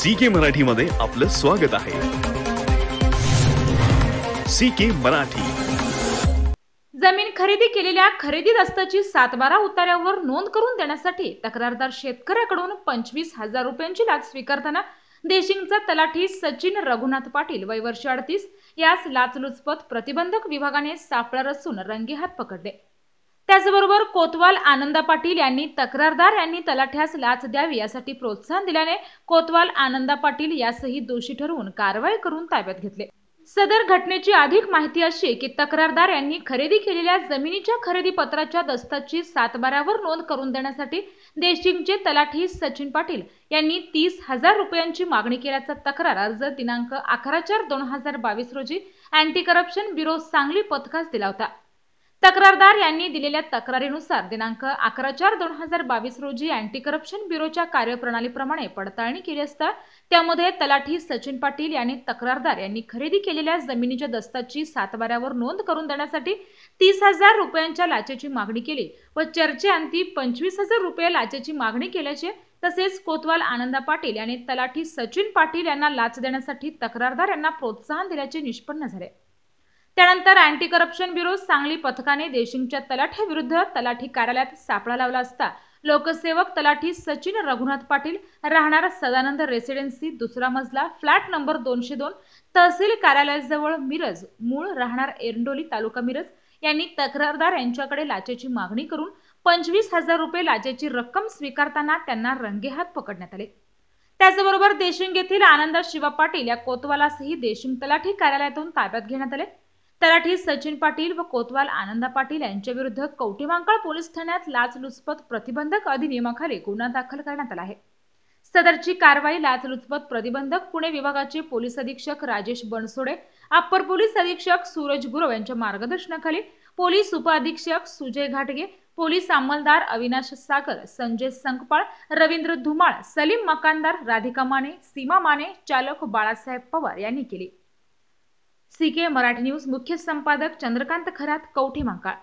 C के मध्ये आपलं स्वागत आहे सी के मराठी जमीन खरेदी केलेल्या खरेदी दस्ताची सातबारा उतार्यावर नोंद करून देण्यासाठी तक्रारदार शेतकऱ्याकडून पंचवीस हजार रुपयांची लाच स्वीकारताना देशिंगचा तलाठी सचिन रघुनाथ पाटील वय वर्ष अडतीस यास लाचलुचपत प्रतिबंधक विभागाने सापळा रचून रंगेहात पकडले त्याचबरोबर कोतवाल आनंदा पाटील यांनी तक्रारदार यांनी तलाठ्यास लाच द्यावी यासाठी प्रोत्साहन दिल्याने कोतवाल आनंदा पाटील यासही दोषी ठरवून कारवाई करून ताब्यात घेतले सदर घटनेची अधिक माहिती अशी की तक्रारदार यांनी खरेदी केलेल्या जमिनीच्या खरेदी पत्राच्या दस्ताची सातबाऱ्यावर नोंद करून देण्यासाठी देशिंगचे तलाठी सचिन पाटील यांनी तीस हजार रुपयांची मागणी केल्याचा तक्रार अर्ज दिनांक अकरा चार दोन हजार बावीस रोजी अँटी करप्शन ब्युरो सांगली पथकास दिला होता तक्रारदार यांनी दिलेल्या तक्रारीनुसार दिनांक अकरा चार दोन हजार बावीस रोजी अँटी करप्शन ब्युरोच्या कार्यप्रणालीप्रमाणे पडताळणी केली असता त्यामध्ये तलाठी सचिन पाटील यांनी तक्रारदार यांनी खरेदी केलेल्या जमिनीच्या दस्ताची सातबाऱ्यावर नोंद करून देण्यासाठी तीस हजार रुपयांच्या लाचेची मागणी केली व चर्चेअंती पंचवीस हजार रुपये लाचेची मागणी केल्याचे तसेच कोतवाल आनंदा पाटील यांनी तलाठी सचिन पाटील यांना लाच देण्यासाठी तक्रारदार यांना प्रोत्साहन दिल्याचे निष्पन्न झाले त्यानंतर अँटी करप्शन ब्युरो सांगली पथकाने देशिंगच्या तलाठ्याविरुद्ध तलाठी कार्यालयात सापळा लावला असता लोकसेवक तलाठी सचिन रघुनाथ पाटील राहणार सदानंद रेसिडेन्सी दुसरा मजला फ्लॅट नंबर दोनशे दोन तहसील कार्यालयाजवळ मिरज मूळ राहणार एरंडोली तालुका मिरज यांनी तक्रारदार यांच्याकडे लाचेची मागणी करून पंचवीस हजार रुपये लाचेची रक्कम स्वीकारताना त्यांना रंगेहात पकडण्यात आले त्याचबरोबर देशिंग येथील आनंद शिवा पाटील या कोतवालासही देशिंग तलाठी कार्यालयातून ताब्यात घेण्यात आले तलाठी सचिन पाटील व कोतवाल आनंदा पाटील यांच्या विरुद्ध कवठेवांकळ पोलीस ठाण्यात लाचलुचपत प्रतिबंधक अधिनियमाखाली गुन्हा दाखल करण्यात आला आहे सदरची कारवाई लाचलुचपत प्रतिबंधक पुणे विभागाचे पोलीस अधीक्षक राजेश बनसोडे अप्पर पोलीस अधीक्षक सूरज गुरव यांच्या मार्गदर्शनाखाली पोलीस उपअधीक्षक सुजय घाटगे पोलीस अंमलदार अविनाश सागर संजय संकपाळ रवींद्र धुमाळ सलीम मकानदार राधिका माने सीमा माने चालक बाळासाहेब पवार यांनी केली सीके मराठी न्यूज मुख्य संपादक चंद्रकांत खरात कवठे माकाळ